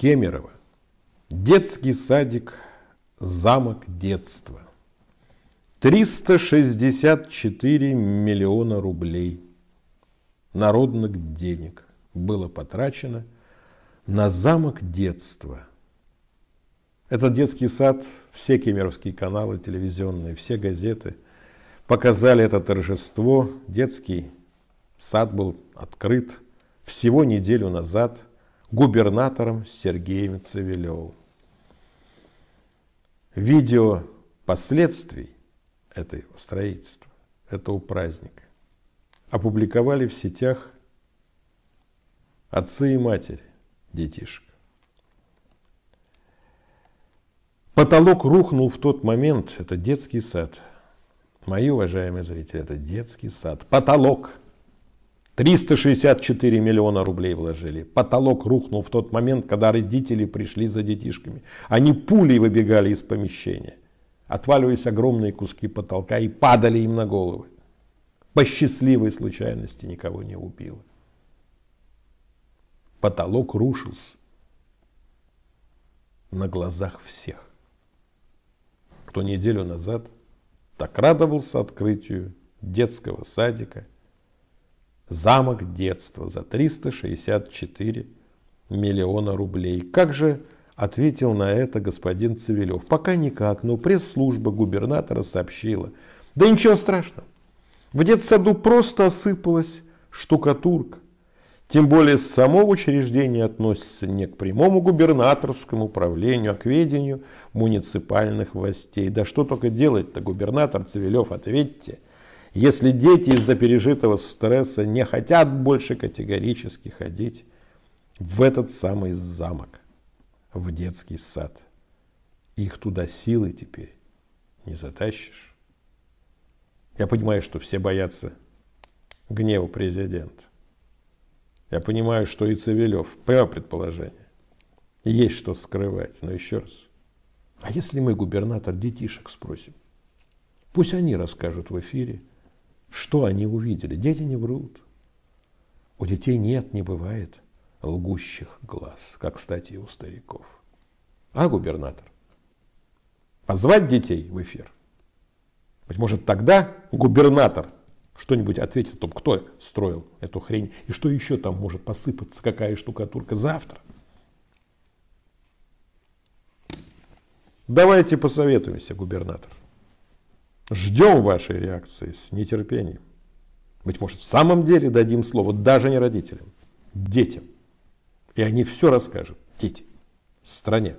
Кемерово. Детский садик, замок детства. 364 миллиона рублей народных денег было потрачено на замок детства. Этот детский сад, все кемеровские каналы телевизионные, все газеты показали это торжество. Детский сад был открыт всего неделю назад – губернатором Сергеем Цивилевым. Видео последствий этого строительства, этого праздника опубликовали в сетях отцы и матери детишек. Потолок рухнул в тот момент, это детский сад. Мои уважаемые зрители, это детский сад. Потолок 364 миллиона рублей вложили. Потолок рухнул в тот момент, когда родители пришли за детишками. Они пулей выбегали из помещения. Отваливались огромные куски потолка и падали им на головы. По счастливой случайности никого не убило. Потолок рушился на глазах всех. Кто неделю назад так радовался открытию детского садика Замок детства за 364 миллиона рублей. Как же ответил на это господин Цивилев? Пока никак, но пресс-служба губернатора сообщила. Да ничего страшного. В детсаду просто осыпалась штукатурка. Тем более само учреждение относится не к прямому губернаторскому управлению, а к ведению муниципальных властей. Да что только делать-то, губернатор Цивилев, ответьте – если дети из-за пережитого стресса не хотят больше категорически ходить в этот самый замок, в детский сад, их туда силы теперь не затащишь. Я понимаю, что все боятся гнева президента. Я понимаю, что и Цивилев, прямо предположение, есть что скрывать. Но еще раз, а если мы губернатор детишек спросим? Пусть они расскажут в эфире, что они увидели? Дети не врут. У детей нет, не бывает лгущих глаз, как, кстати, и у стариков. А, губернатор? Позвать детей в эфир? Быть может, тогда губернатор что-нибудь ответит о том, кто строил эту хрень, и что еще там может посыпаться, какая штукатурка завтра. Давайте посоветуемся, губернатор. Ждем вашей реакции с нетерпением. Быть может, в самом деле дадим слово даже не родителям, детям. И они все расскажут, дети, стране.